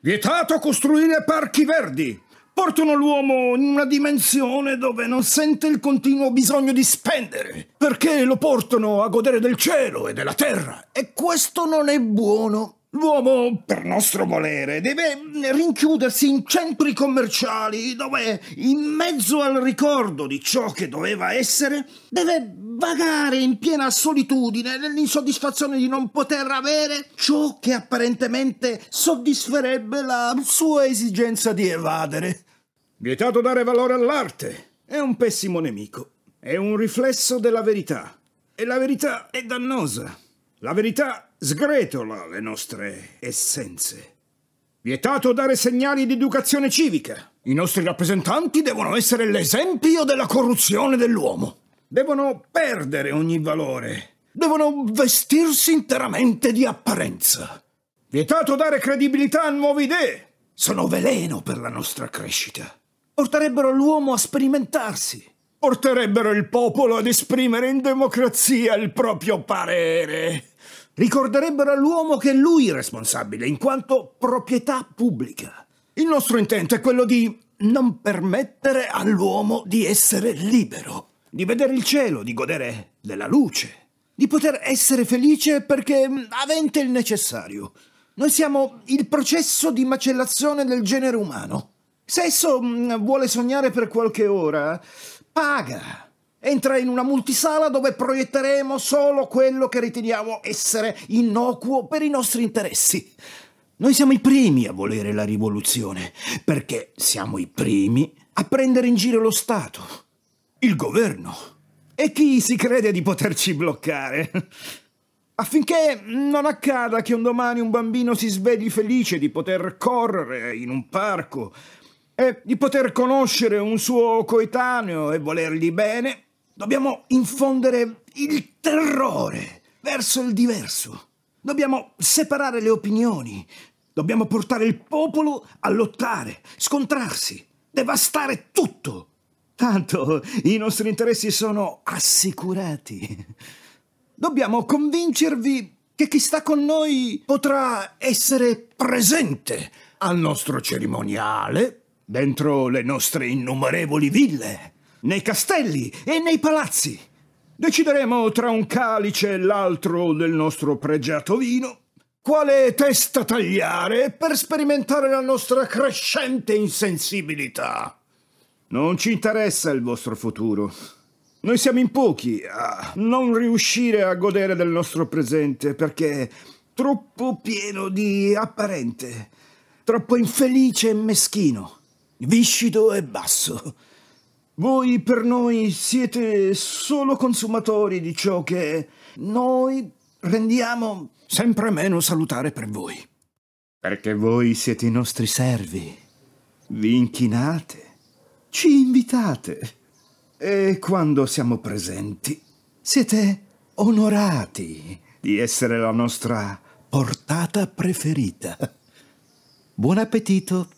Vietato costruire parchi verdi. Portano l'uomo in una dimensione dove non sente il continuo bisogno di spendere, perché lo portano a godere del cielo e della terra. E questo non è buono. L'uomo, per nostro volere, deve rinchiudersi in centri commerciali dove, in mezzo al ricordo di ciò che doveva essere, deve vagare in piena solitudine nell'insoddisfazione di non poter avere ciò che apparentemente soddisferebbe la sua esigenza di evadere. Vietato dare valore all'arte è un pessimo nemico, è un riflesso della verità e la verità è dannosa. La verità sgretola le nostre essenze. Vietato dare segnali di educazione civica. I nostri rappresentanti devono essere l'esempio della corruzione dell'uomo. Devono perdere ogni valore. Devono vestirsi interamente di apparenza. Vietato dare credibilità a nuove idee. Sono veleno per la nostra crescita. Porterebbero l'uomo a sperimentarsi, porterebbero il popolo ad esprimere in democrazia il proprio parere. Ricorderebbero all'uomo che è lui è responsabile, in quanto proprietà pubblica. Il nostro intento è quello di non permettere all'uomo di essere libero, di vedere il cielo, di godere della luce, di poter essere felice perché mm, avente il necessario. Noi siamo il processo di macellazione del genere umano. Se esso mm, vuole sognare per qualche ora, Paga! Entra in una multisala dove proietteremo solo quello che riteniamo essere innocuo per i nostri interessi. Noi siamo i primi a volere la rivoluzione, perché siamo i primi a prendere in giro lo Stato, il governo e chi si crede di poterci bloccare. Affinché non accada che un domani un bambino si svegli felice di poter correre in un parco e di poter conoscere un suo coetaneo e volergli bene, dobbiamo infondere il terrore verso il diverso. Dobbiamo separare le opinioni. Dobbiamo portare il popolo a lottare, scontrarsi, devastare tutto. Tanto i nostri interessi sono assicurati. Dobbiamo convincervi che chi sta con noi potrà essere presente al nostro cerimoniale, dentro le nostre innumerevoli ville, nei castelli e nei palazzi. Decideremo tra un calice e l'altro del nostro pregiato vino quale testa tagliare per sperimentare la nostra crescente insensibilità. Non ci interessa il vostro futuro. Noi siamo in pochi a non riuscire a godere del nostro presente perché è troppo pieno di apparente, troppo infelice e meschino viscido e basso. Voi per noi siete solo consumatori di ciò che noi rendiamo sempre meno salutare per voi. Perché voi siete i nostri servi, vi inchinate, ci invitate e quando siamo presenti siete onorati di essere la nostra portata preferita. Buon appetito!